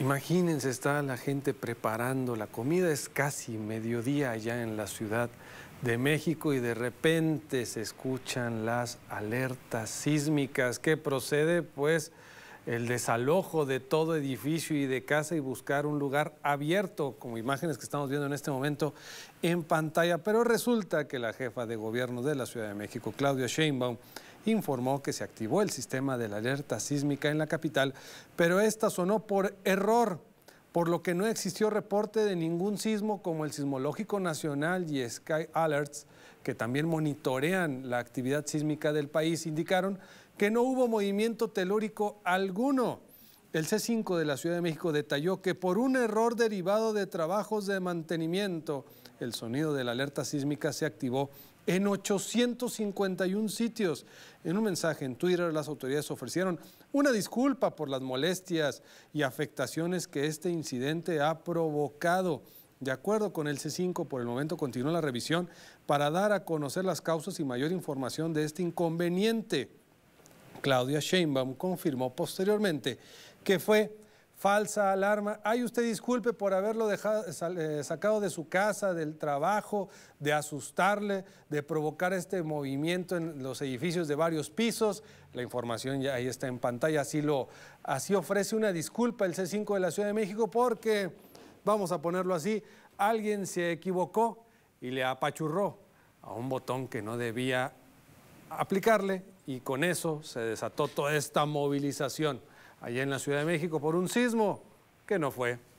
Imagínense, está la gente preparando la comida, es casi mediodía allá en la Ciudad de México y de repente se escuchan las alertas sísmicas ¿Qué procede pues el desalojo de todo edificio y de casa y buscar un lugar abierto, como imágenes que estamos viendo en este momento en pantalla. Pero resulta que la jefa de gobierno de la Ciudad de México, Claudia Sheinbaum, informó que se activó el sistema de la alerta sísmica en la capital, pero esta sonó por error por lo que no existió reporte de ningún sismo como el Sismológico Nacional y Sky Alerts, que también monitorean la actividad sísmica del país, indicaron que no hubo movimiento telúrico alguno. El C5 de la Ciudad de México detalló que por un error derivado de trabajos de mantenimiento, el sonido de la alerta sísmica se activó en 851 sitios. En un mensaje en Twitter, las autoridades ofrecieron una disculpa por las molestias y afectaciones que este incidente ha provocado. De acuerdo con el C5, por el momento continúa la revisión para dar a conocer las causas y mayor información de este inconveniente. Claudia Sheinbaum confirmó posteriormente que fue falsa alarma. Ay, usted disculpe por haberlo dejado, eh, sacado de su casa, del trabajo, de asustarle, de provocar este movimiento en los edificios de varios pisos. La información ya ahí está en pantalla, así, lo, así ofrece una disculpa el C5 de la Ciudad de México porque, vamos a ponerlo así, alguien se equivocó y le apachurró a un botón que no debía aplicarle y con eso se desató toda esta movilización allá en la Ciudad de México por un sismo que no fue.